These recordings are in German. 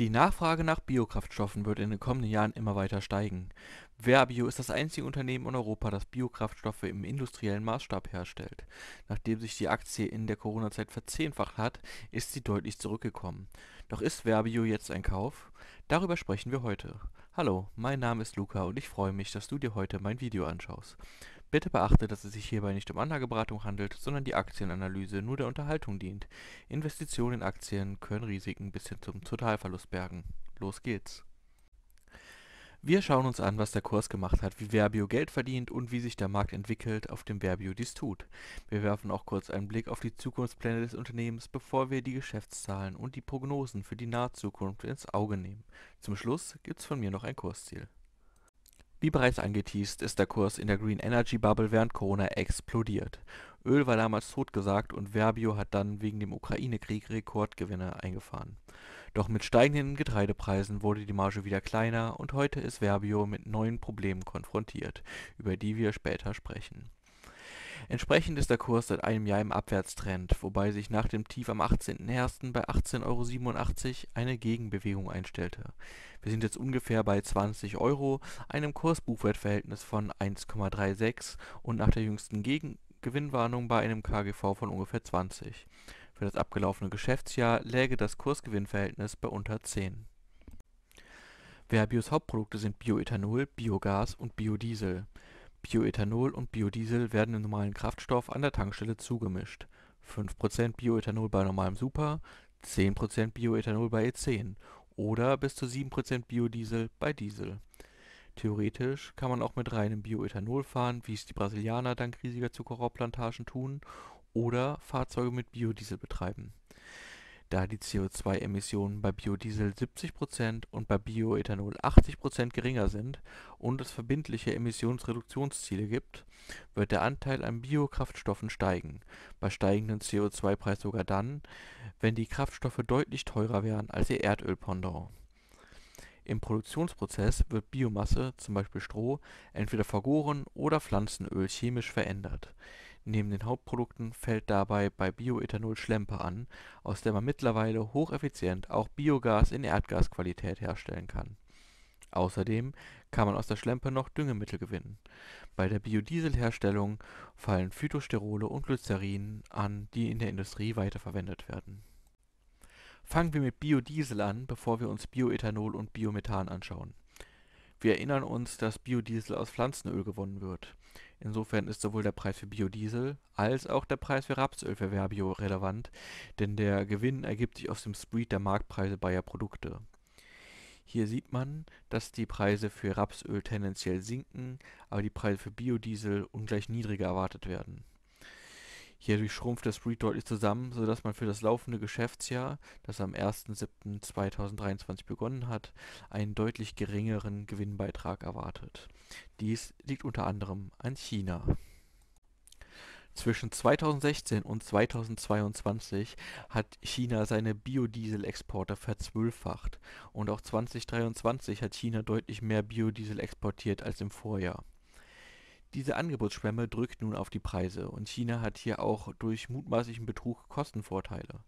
Die Nachfrage nach Biokraftstoffen wird in den kommenden Jahren immer weiter steigen. Verbio ist das einzige Unternehmen in Europa, das Biokraftstoffe im industriellen Maßstab herstellt. Nachdem sich die Aktie in der Corona-Zeit verzehnfacht hat, ist sie deutlich zurückgekommen. Doch ist Verbio jetzt ein Kauf? Darüber sprechen wir heute. Hallo, mein Name ist Luca und ich freue mich, dass du dir heute mein Video anschaust. Bitte beachte, dass es sich hierbei nicht um Anlageberatung handelt, sondern die Aktienanalyse nur der Unterhaltung dient. Investitionen in Aktien können Risiken bis hin zum Totalverlust bergen. Los geht's! Wir schauen uns an, was der Kurs gemacht hat, wie Verbio Geld verdient und wie sich der Markt entwickelt, auf dem Verbio dies tut. Wir werfen auch kurz einen Blick auf die Zukunftspläne des Unternehmens, bevor wir die Geschäftszahlen und die Prognosen für die nahe Zukunft ins Auge nehmen. Zum Schluss gibt's von mir noch ein Kursziel. Wie bereits angeteased, ist der Kurs in der Green-Energy-Bubble während Corona explodiert. Öl war damals totgesagt und Verbio hat dann wegen dem Ukraine-Krieg Rekordgewinne eingefahren. Doch mit steigenden Getreidepreisen wurde die Marge wieder kleiner und heute ist Verbio mit neuen Problemen konfrontiert, über die wir später sprechen Entsprechend ist der Kurs seit einem Jahr im Abwärtstrend, wobei sich nach dem Tief am 18.01. bei 18,87 Euro eine Gegenbewegung einstellte. Wir sind jetzt ungefähr bei 20 Euro, einem Kursbuchwertverhältnis von 1,36 und nach der jüngsten Gegengewinnwarnung bei einem KGV von ungefähr 20. Für das abgelaufene Geschäftsjahr läge das Kursgewinnverhältnis bei unter 10. Verbios Hauptprodukte sind Bioethanol, Biogas und Biodiesel Bioethanol und Biodiesel werden im normalen Kraftstoff an der Tankstelle zugemischt (5 Bioethanol bei normalem Super, 10 Bioethanol bei E10 oder bis zu 7 Biodiesel bei Diesel). Theoretisch kann man auch mit reinem Bioethanol fahren, wie es die Brasilianer dank riesiger Zuckerrohrplantagen tun, oder Fahrzeuge mit Biodiesel betreiben da die CO2-Emissionen bei Biodiesel 70 und bei Bioethanol 80 geringer sind und es verbindliche Emissionsreduktionsziele gibt, wird der Anteil an Biokraftstoffen steigen, bei steigendem CO2-Preis sogar dann, wenn die Kraftstoffe deutlich teurer wären als ihr Erdölpendant. Im Produktionsprozess wird Biomasse, z. B. Stroh, entweder vergoren oder Pflanzenöl chemisch verändert Neben den Hauptprodukten fällt dabei bei Bioethanol Schlemper an, aus der man mittlerweile hocheffizient auch Biogas in Erdgasqualität herstellen kann. Außerdem kann man aus der Schlempe noch Düngemittel gewinnen. Bei der Biodieselherstellung fallen Phytosterole und Glycerin an, die in der Industrie weiterverwendet werden. Fangen wir mit Biodiesel an, bevor wir uns Bioethanol und Biomethan anschauen. Wir erinnern uns, dass Biodiesel aus Pflanzenöl gewonnen wird Insofern ist sowohl der Preis für Biodiesel als auch der Preis für Rapsöl für Verbio relevant, denn der Gewinn ergibt sich aus dem Spread der Marktpreise beider Produkte. Hier sieht man, dass die Preise für Rapsöl tendenziell sinken, aber die Preise für Biodiesel ungleich niedriger erwartet werden Hierdurch schrumpft das Breed deutlich zusammen, sodass man für das laufende Geschäftsjahr, das am 1.7.2023 begonnen hat, einen deutlich geringeren Gewinnbeitrag erwartet. Dies liegt unter anderem an China. Zwischen 2016 und 2022 hat China seine Biodiesel-Exporte verzwölffacht und auch 2023 hat China deutlich mehr Biodiesel exportiert als im Vorjahr. Diese Angebotsschwemme drückt nun auf die Preise und China hat hier auch durch mutmaßlichen Betrug Kostenvorteile.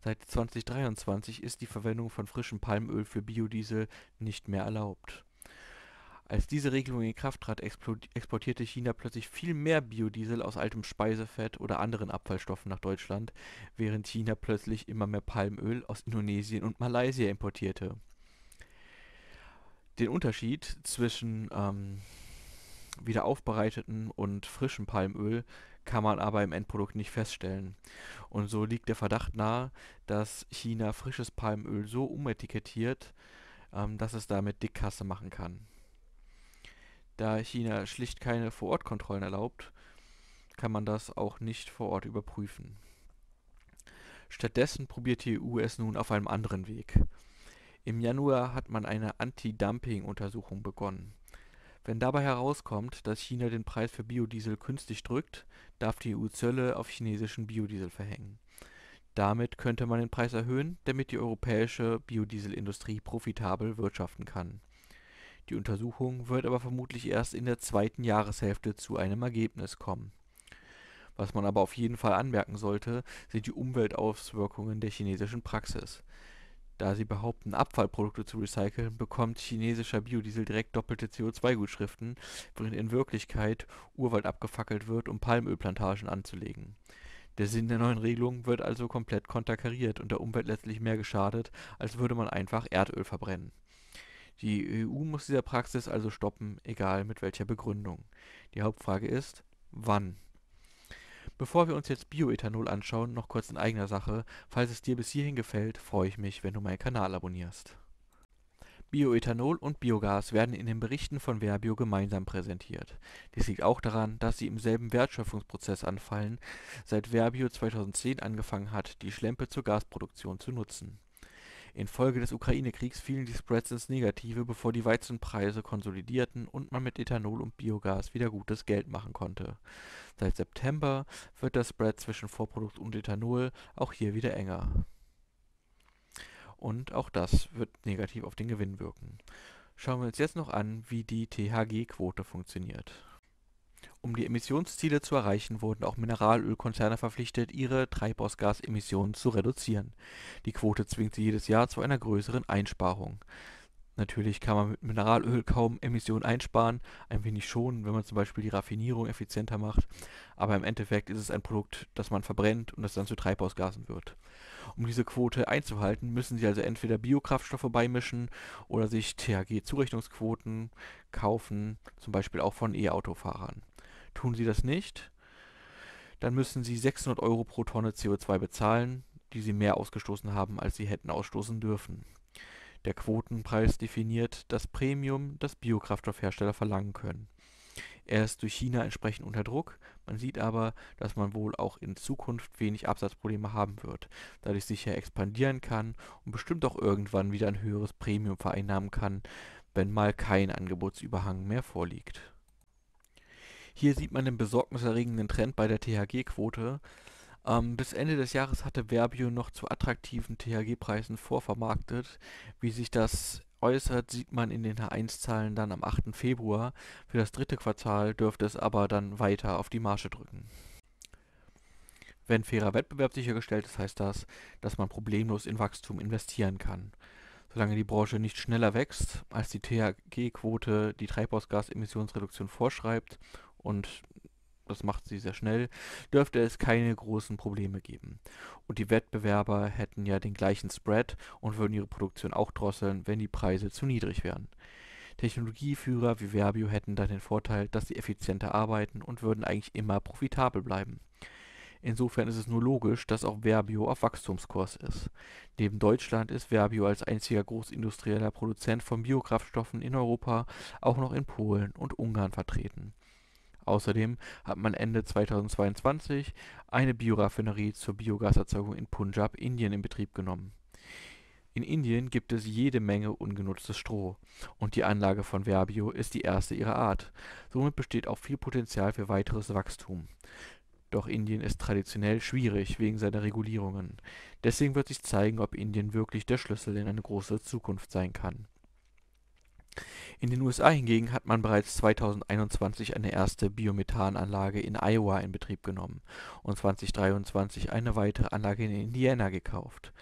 Seit 2023 ist die Verwendung von frischem Palmöl für Biodiesel nicht mehr erlaubt. Als diese Regelung in Kraft trat, exportierte China plötzlich viel mehr Biodiesel aus altem Speisefett oder anderen Abfallstoffen nach Deutschland, während China plötzlich immer mehr Palmöl aus Indonesien und Malaysia importierte. Den Unterschied zwischen ähm, wieder aufbereiteten und frischen Palmöl kann man aber im Endprodukt nicht feststellen. Und so liegt der Verdacht nahe, dass China frisches Palmöl so umetikettiert, ähm, dass es damit Dickkasse machen kann. Da China schlicht keine Vorortkontrollen erlaubt, kann man das auch nicht vor Ort überprüfen. Stattdessen probiert die EU es nun auf einem anderen Weg. Im Januar hat man eine Anti-Dumping-Untersuchung begonnen. Wenn dabei herauskommt, dass China den Preis für Biodiesel künstlich drückt, darf die EU Zölle auf chinesischen Biodiesel verhängen. Damit könnte man den Preis erhöhen, damit die europäische Biodieselindustrie profitabel wirtschaften kann. Die Untersuchung wird aber vermutlich erst in der zweiten Jahreshälfte zu einem Ergebnis kommen. Was man aber auf jeden Fall anmerken sollte, sind die Umweltauswirkungen der chinesischen Praxis. Da sie behaupten, Abfallprodukte zu recyceln, bekommt chinesischer Biodiesel direkt doppelte CO2-Gutschriften, während in Wirklichkeit Urwald abgefackelt wird, um Palmölplantagen anzulegen. Der Sinn der neuen Regelung wird also komplett konterkariert und der Umwelt letztlich mehr geschadet, als würde man einfach Erdöl verbrennen. Die EU muss dieser Praxis also stoppen, egal mit welcher Begründung. Die Hauptfrage ist, wann? Bevor wir uns jetzt Bioethanol anschauen, noch kurz in eigener Sache. Falls es dir bis hierhin gefällt, freue ich mich, wenn du meinen Kanal abonnierst. Bioethanol und Biogas werden in den Berichten von Verbio gemeinsam präsentiert. Dies liegt auch daran, dass sie im selben Wertschöpfungsprozess anfallen, seit Verbio 2010 angefangen hat, die Schlempe zur Gasproduktion zu nutzen Infolge des Ukraine-Kriegs fielen die Spreads ins Negative, bevor die Weizenpreise konsolidierten und man mit Ethanol und Biogas wieder gutes Geld machen konnte. Seit September wird der Spread zwischen Vorprodukt und Ethanol auch hier wieder enger. Und auch das wird negativ auf den Gewinn wirken. Schauen wir uns jetzt noch an, wie die THG-Quote funktioniert. Um die Emissionsziele zu erreichen, wurden auch Mineralölkonzerne verpflichtet, ihre Treibhausgasemissionen zu reduzieren. Die Quote zwingt sie jedes Jahr zu einer größeren Einsparung. Natürlich kann man mit Mineralöl kaum Emissionen einsparen, ein wenig schon, wenn man zum Beispiel die Raffinierung effizienter macht, aber im Endeffekt ist es ein Produkt, das man verbrennt und das dann zu Treibhausgasen wird. Um diese Quote einzuhalten, müssen sie also entweder Biokraftstoffe beimischen oder sich THG-Zurechnungsquoten kaufen, zum Beispiel auch von E-Autofahrern. Tun sie das nicht, dann müssen sie 600 Euro pro Tonne CO2 bezahlen, die sie mehr ausgestoßen haben, als sie hätten ausstoßen dürfen. Der Quotenpreis definiert das Premium, das Biokraftstoffhersteller verlangen können. Er ist durch China entsprechend unter Druck. Man sieht aber, dass man wohl auch in Zukunft wenig Absatzprobleme haben wird, dadurch sicher expandieren kann und bestimmt auch irgendwann wieder ein höheres Premium vereinnahmen kann, wenn mal kein Angebotsüberhang mehr vorliegt. Hier sieht man den besorgniserregenden Trend bei der THG-Quote. Ähm, bis Ende des Jahres hatte Verbio noch zu attraktiven THG-Preisen vorvermarktet. Wie sich das äußert, sieht man in den H1-Zahlen dann am 8. Februar. Für das dritte Quartal dürfte es aber dann weiter auf die Marsche drücken. Wenn fairer Wettbewerb sichergestellt ist, heißt das, dass man problemlos in Wachstum investieren kann. Solange die Branche nicht schneller wächst, als die THG-Quote die Treibhausgasemissionsreduktion vorschreibt und das macht sie sehr schnell, dürfte es keine großen Probleme geben. Und die Wettbewerber hätten ja den gleichen Spread und würden ihre Produktion auch drosseln, wenn die Preise zu niedrig wären. Technologieführer wie Verbio hätten dann den Vorteil, dass sie effizienter arbeiten und würden eigentlich immer profitabel bleiben. Insofern ist es nur logisch, dass auch Verbio auf Wachstumskurs ist. Neben Deutschland ist Verbio als einziger großindustrieller Produzent von Biokraftstoffen in Europa auch noch in Polen und Ungarn vertreten. Außerdem hat man Ende 2022 eine Bioraffinerie zur Biogaserzeugung in Punjab, Indien in Betrieb genommen. In Indien gibt es jede Menge ungenutztes Stroh und die Anlage von Verbio ist die erste ihrer Art. Somit besteht auch viel Potenzial für weiteres Wachstum. Doch Indien ist traditionell schwierig wegen seiner Regulierungen. Deswegen wird sich zeigen, ob Indien wirklich der Schlüssel in eine große Zukunft sein kann in den USA hingegen hat man bereits 2021 eine erste Biomethananlage in Iowa in Betrieb genommen und 2023 eine weitere Anlage in Indiana gekauft.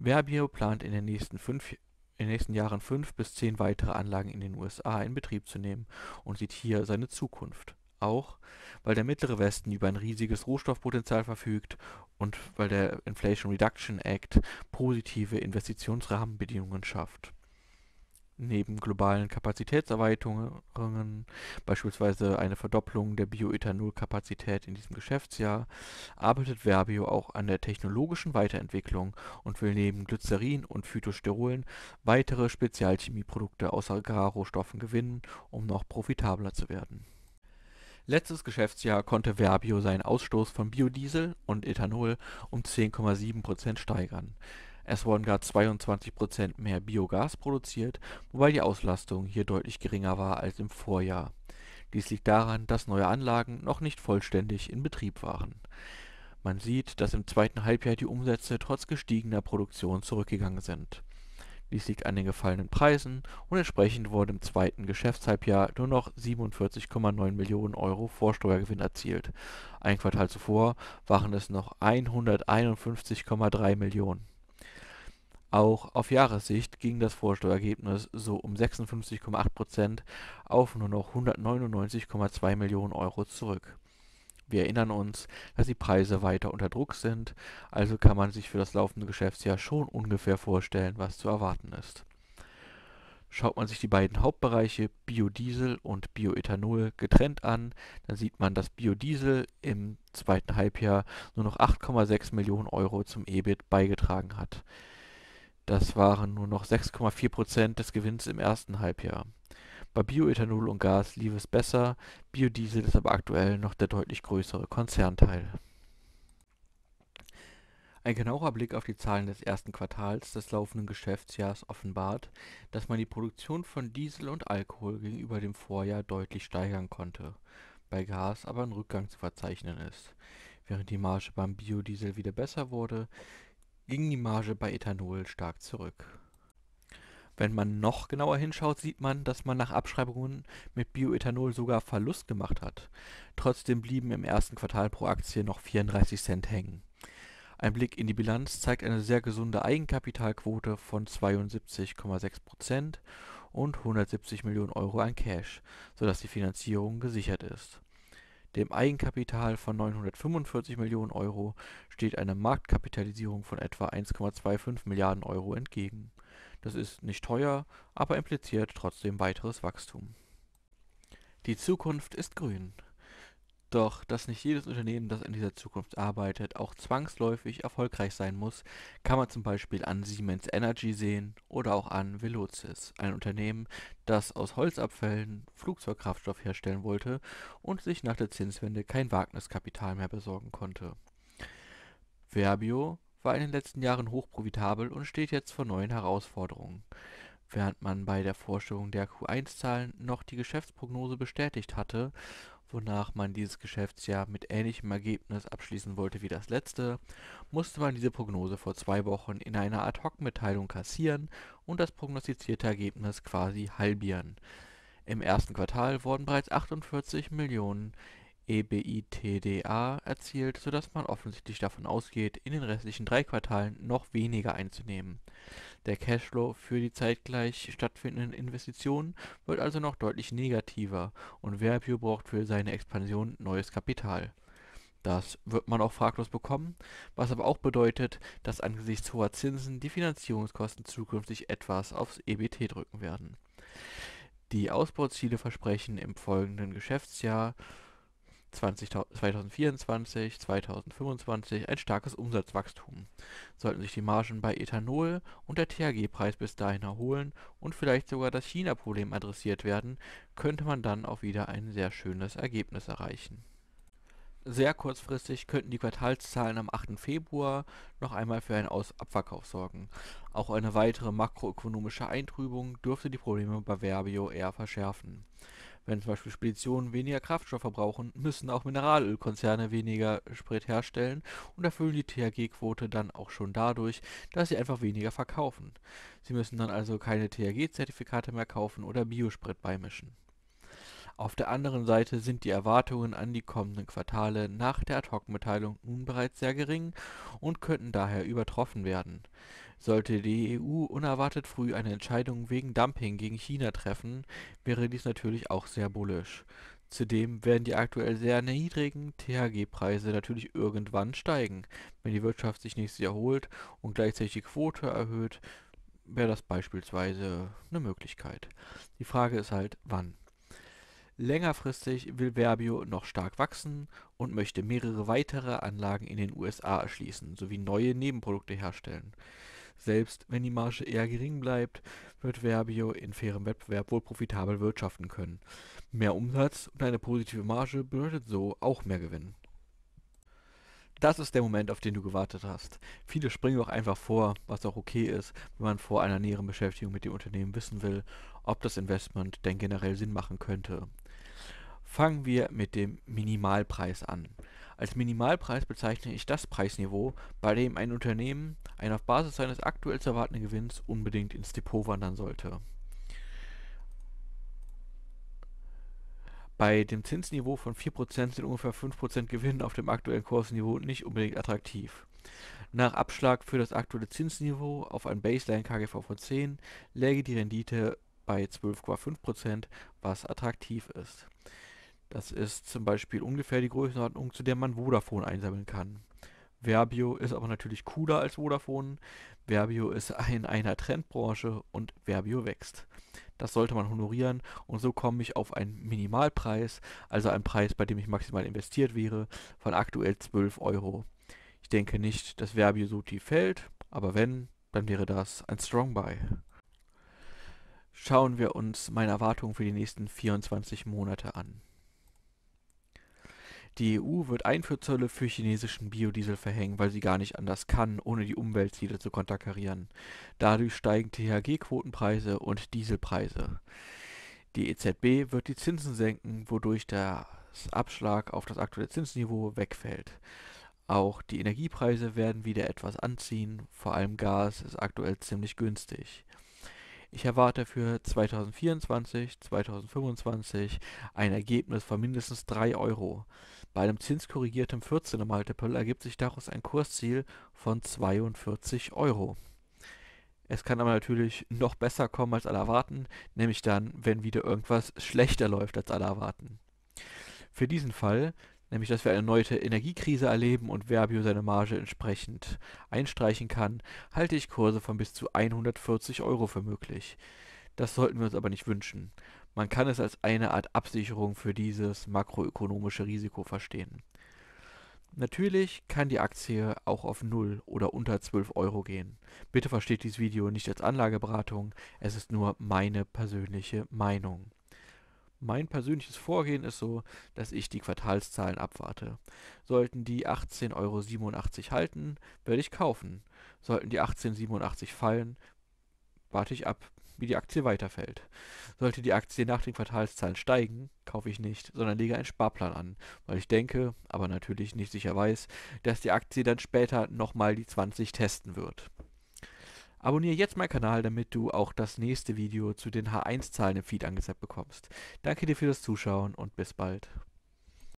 Verbio plant in den nächsten fünf in den nächsten Jahren fünf bis zehn weitere Anlagen in den USA in Betrieb zu nehmen und sieht hier seine Zukunft. Auch weil der mittlere Westen über ein riesiges Rohstoffpotenzial verfügt und weil der Inflation Reduction Act positive Investitionsrahmenbedingungen schafft. Neben globalen Kapazitätserweiterungen, beispielsweise eine Verdopplung der Bioethanol-Kapazität in diesem Geschäftsjahr, arbeitet Verbio auch an der technologischen Weiterentwicklung und will neben Glycerin und Phytosterolen weitere Spezialchemieprodukte aus Agrarrohstoffen gewinnen, um noch profitabler zu werden. Letztes Geschäftsjahr konnte Verbio seinen Ausstoß von Biodiesel und Ethanol um 10,7 steigern. Es wurden gar 22 mehr Biogas produziert, wobei die Auslastung hier deutlich geringer war als im Vorjahr. Dies liegt daran, dass neue Anlagen noch nicht vollständig in Betrieb waren. Man sieht, dass im zweiten Halbjahr die Umsätze trotz gestiegener Produktion zurückgegangen sind. Dies liegt an den gefallenen Preisen und entsprechend wurde im zweiten Geschäftshalbjahr nur noch 47,9 Millionen Euro Vorsteuergewinn erzielt. Ein Quartal zuvor waren es noch 151,3 Millionen auch auf Jahressicht ging das Vorsteuerergebnis so um 56,8 auf nur noch 199,2 Millionen Euro zurück. Wir erinnern uns, dass die Preise weiter unter Druck sind, also kann man sich für das laufende Geschäftsjahr schon ungefähr vorstellen, was zu erwarten ist. Schaut man sich die beiden Hauptbereiche Biodiesel und Bioethanol getrennt an, dann sieht man, dass Biodiesel im zweiten Halbjahr nur noch 8,6 Millionen Euro zum EBIT beigetragen hat. Das waren nur noch 6,4 des Gewinns im ersten Halbjahr. Bei Bioethanol und Gas lief es besser, Biodiesel ist aber aktuell noch der deutlich größere Konzernteil. Ein genauer Blick auf die Zahlen des ersten Quartals des laufenden Geschäftsjahres offenbart, dass man die Produktion von Diesel und Alkohol gegenüber dem Vorjahr deutlich steigern konnte, bei Gas aber ein Rückgang zu verzeichnen ist. Während die Marge beim Biodiesel wieder besser wurde, ging die Marge bei Ethanol stark zurück. Wenn man noch genauer hinschaut, sieht man, dass man nach Abschreibungen mit Bioethanol sogar Verlust gemacht hat. Trotzdem blieben im ersten Quartal pro Aktie noch 34 Cent hängen. Ein Blick in die Bilanz zeigt eine sehr gesunde Eigenkapitalquote von 72,6 Prozent und 170 Millionen Euro an Cash, sodass die Finanzierung gesichert ist dem Eigenkapital von 945 Millionen Euro steht eine Marktkapitalisierung von etwa 1,25 Milliarden Euro entgegen. Das ist nicht teuer, aber impliziert trotzdem weiteres Wachstum. Die Zukunft ist grün doch dass nicht jedes Unternehmen, das in dieser Zukunft arbeitet, auch zwangsläufig erfolgreich sein muss, kann man zum Beispiel an Siemens Energy sehen oder auch an Velocis, ein Unternehmen, das aus Holzabfällen Flugzeugkraftstoff herstellen wollte und sich nach der Zinswende kein Wagniskapital mehr besorgen konnte. Verbio war in den letzten Jahren hochprofitabel und steht jetzt vor neuen Herausforderungen. Während man bei der Vorstellung der Q1-Zahlen noch die Geschäftsprognose bestätigt hatte wonach man dieses Geschäftsjahr mit ähnlichem Ergebnis abschließen wollte wie das letzte, musste man diese Prognose vor zwei Wochen in einer Ad-hoc-Mitteilung kassieren und das prognostizierte Ergebnis quasi halbieren. Im ersten Quartal wurden bereits 48 Millionen EBITDA erzielt, sodass man offensichtlich davon ausgeht, in den restlichen drei Quartalen noch weniger einzunehmen. Der Cashflow für die zeitgleich stattfindenden Investitionen wird also noch deutlich negativer und Verbio braucht für seine Expansion neues Kapital. Das wird man auch fraglos bekommen, was aber auch bedeutet, dass angesichts hoher Zinsen die Finanzierungskosten zukünftig etwas aufs EBT drücken werden. Die Ausbauziele versprechen im folgenden Geschäftsjahr 2024, 2025 ein starkes Umsatzwachstum. Sollten sich die Margen bei Ethanol und der THG-Preis bis dahin erholen und vielleicht sogar das China-Problem adressiert werden, könnte man dann auch wieder ein sehr schönes Ergebnis erreichen. Sehr kurzfristig könnten die Quartalszahlen am 8. Februar noch einmal für einen Aus Abverkauf sorgen. Auch eine weitere makroökonomische Eintrübung dürfte die Probleme bei Verbio eher verschärfen. Wenn zum Beispiel Speditionen weniger Kraftstoff verbrauchen, müssen auch Mineralölkonzerne weniger Sprit herstellen und erfüllen die THG-Quote dann auch schon dadurch, dass sie einfach weniger verkaufen. Sie müssen dann also keine THG-Zertifikate mehr kaufen oder Biosprit beimischen. Auf der anderen Seite sind die Erwartungen an die kommenden Quartale nach der Ad-hoc-Mitteilung nun bereits sehr gering und könnten daher übertroffen werden. Sollte die EU unerwartet früh eine Entscheidung wegen Dumping gegen China treffen, wäre dies natürlich auch sehr bullisch. Zudem werden die aktuell sehr niedrigen THG-Preise natürlich irgendwann steigen, wenn die Wirtschaft sich nicht erholt und gleichzeitig die Quote erhöht, wäre das beispielsweise eine Möglichkeit. Die Frage ist halt, wann. Längerfristig will Verbio noch stark wachsen und möchte mehrere weitere Anlagen in den USA erschließen sowie neue Nebenprodukte herstellen. Selbst wenn die Marge eher gering bleibt, wird Verbio in fairem Wettbewerb wohl profitabel wirtschaften können. Mehr Umsatz und eine positive Marge bedeutet so auch mehr Gewinn. Das ist der Moment, auf den du gewartet hast. Viele springen auch einfach vor, was auch okay ist, wenn man vor einer näheren Beschäftigung mit dem Unternehmen wissen will, ob das Investment denn generell Sinn machen könnte. Fangen wir mit dem Minimalpreis an. Als Minimalpreis bezeichne ich das Preisniveau, bei dem ein Unternehmen einen auf Basis seines aktuell zu erwartenden Gewinns unbedingt ins Depot wandern sollte. Bei dem Zinsniveau von 4% sind ungefähr 5% Gewinn auf dem aktuellen Kursniveau nicht unbedingt attraktiv. Nach Abschlag für das aktuelle Zinsniveau auf ein Baseline KGV von 10 läge die Rendite bei 12,5%, was attraktiv ist. Das ist zum Beispiel ungefähr die Größenordnung, zu der man Vodafone einsammeln kann. Verbio ist aber natürlich cooler als Vodafone. Verbio ist in einer Trendbranche und Verbio wächst. Das sollte man honorieren und so komme ich auf einen Minimalpreis, also einen Preis, bei dem ich maximal investiert wäre, von aktuell 12 Euro. Ich denke nicht, dass Verbio so tief fällt, aber wenn, dann wäre das ein Strong Buy. Schauen wir uns meine Erwartungen für die nächsten 24 Monate an. Die EU wird Einfuhrzölle für chinesischen Biodiesel verhängen, weil sie gar nicht anders kann, ohne die Umweltziele zu konterkarieren. Dadurch steigen THG-Quotenpreise und Dieselpreise. Die EZB wird die Zinsen senken, wodurch der Abschlag auf das aktuelle Zinsniveau wegfällt. Auch die Energiepreise werden wieder etwas anziehen, vor allem Gas ist aktuell ziemlich günstig. Ich erwarte für 2024, 2025 ein Ergebnis von mindestens 3 Euro. Bei einem zinskorrigierten 14er Multiple ergibt sich daraus ein Kursziel von 42 Euro. Es kann aber natürlich noch besser kommen als alle erwarten, nämlich dann, wenn wieder irgendwas schlechter läuft als alle erwarten. Für diesen Fall nämlich dass wir eine erneute Energiekrise erleben und Verbio seine Marge entsprechend einstreichen kann, halte ich Kurse von bis zu 140 Euro für möglich. Das sollten wir uns aber nicht wünschen. Man kann es als eine Art Absicherung für dieses makroökonomische Risiko verstehen. Natürlich kann die Aktie auch auf 0 oder unter 12 Euro gehen. Bitte versteht dieses Video nicht als Anlageberatung, es ist nur meine persönliche Meinung. Mein persönliches Vorgehen ist so, dass ich die Quartalszahlen abwarte. Sollten die 18,87 Euro halten, werde ich kaufen. Sollten die 18,87 Euro fallen, warte ich ab, wie die Aktie weiterfällt. Sollte die Aktie nach den Quartalszahlen steigen, kaufe ich nicht, sondern lege einen Sparplan an, weil ich denke, aber natürlich nicht sicher weiß, dass die Aktie dann später nochmal die 20 testen wird. Abonniere jetzt meinen Kanal, damit du auch das nächste Video zu den H1-Zahlen im Feed angezeigt bekommst. Danke dir für das Zuschauen und bis bald.